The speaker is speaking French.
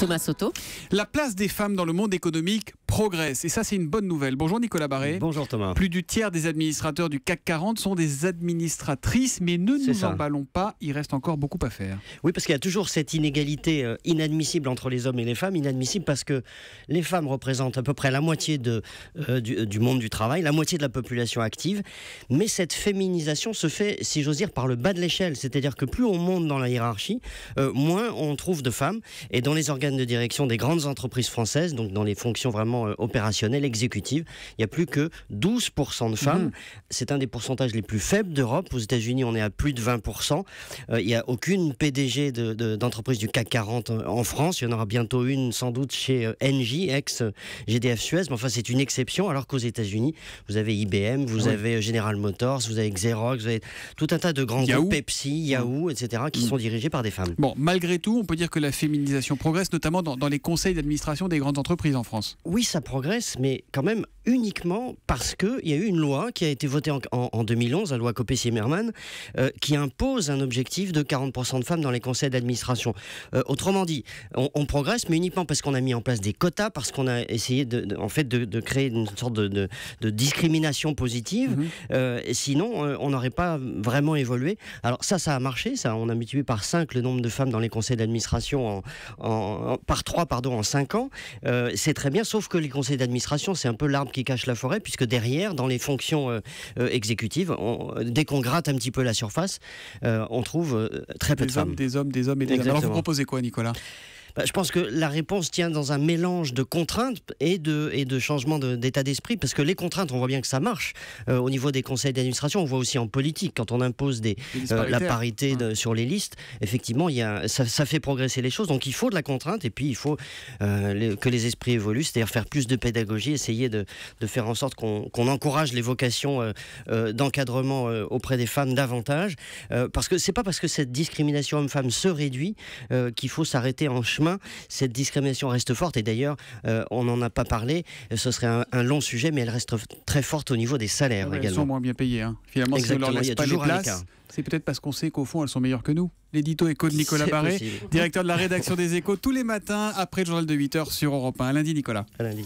Thomas Soto. La place des femmes dans le monde économique progresse. Et ça, c'est une bonne nouvelle. Bonjour Nicolas Barré. Bonjour Thomas. Plus du tiers des administrateurs du CAC 40 sont des administratrices, mais ne nous ça. emballons pas, il reste encore beaucoup à faire. Oui, parce qu'il y a toujours cette inégalité euh, inadmissible entre les hommes et les femmes. Inadmissible parce que les femmes représentent à peu près la moitié de, euh, euh, du, monde du travail, la moitié de la population active. Mais cette féminisation se fait, si j'ose dire, par le bas de l'échelle. C'est-à-dire que plus on monte dans la hiérarchie, moins on trouve de femmes. Et dans les organes de direction des grandes entreprises françaises, donc dans les fonctions vraiment euh, opérationnelle exécutive. Il n'y a plus que 12% de femmes. Mhm. C'est un des pourcentages les plus faibles d'Europe. Aux États-Unis, on est à plus de 20%. Euh, il n'y a aucune PDG d'entreprise du CAC 40 euh, en France. Il y en aura bientôt une, sans doute, chez Engie, ex-GDF Suez. Mais enfin, c'est une exception, alors qu'aux États-Unis, vous avez IBM, vous avez General Motors, vous avez Xerox, vous avez tout un tas de grands groupes, Pepsi, Yahoo, mm. etc., qui mm. sont dirigés par des femmes. Bon, malgré tout, on peut dire que la féminisation progresse, notamment dans, dans les conseils d'administration des grandes entreprises en France. Oui, ça progresse, mais quand même uniquement parce qu'il y a eu une loi qui a été votée en, 2011, la loi copé siemerman euh, qui impose un objectif de 40% de femmes dans les conseils d'administration. Euh, autrement dit, on, progresse, mais uniquement parce qu'on a mis en place des quotas, parce qu'on a essayé de, en fait de, créer une sorte de, discrimination positive. Mhm. Euh, sinon, on n'aurait pas vraiment évolué. Alors ça, ça a marché, ça. On a multiplié par 5 le nombre de femmes dans les conseils d'administration, en, par 3 pardon, en 5 ans. C'est très bien, sauf que les conseils d'administration, c'est un peu l'arbre qui cache la forêt, puisque derrière, dans les fonctions euh, euh, exécutives, euh, dès qu'on gratte un petit peu la surface, on trouve très peu de hommes, femmes. Des hommes, des hommes et des hommes. Alors vous proposez quoi, Nicolas bah, je pense que la réponse tient dans un mélange de contraintes et de, et changement d'état d'esprit, parce que les contraintes, on voit bien que ça marche euh, au niveau des conseils d'administration, on voit aussi en politique, quand on impose euh, la parité hein. sur les listes, effectivement, ça, fait progresser les choses, donc il faut de la contrainte, et puis il faut euh, que les esprits évoluent, c'est-à-dire faire plus de pédagogie, essayer de, faire en sorte qu'on encourage les vocations d'encadrement auprès des femmes davantage, parce que c'est pas parce que cette discrimination homme-femme se réduit qu'il faut s'arrêter en chemin cette discrimination reste forte. Et d'ailleurs, euh, on n'en a pas parlé, ce serait un, long sujet, mais elle reste très forte au niveau des salaires ah bah, également. Elles sont moins bien payées. Hein. Finalement, leur laisse pas les places, c'est peut-être parce qu'on sait qu'au fond, elles sont meilleures que nous. L'édito écho de Nicolas Barré, directeur de la rédaction des échos, tous les matins après le journal de 8h sur Europe 1. À lundi, Nicolas. À lundi.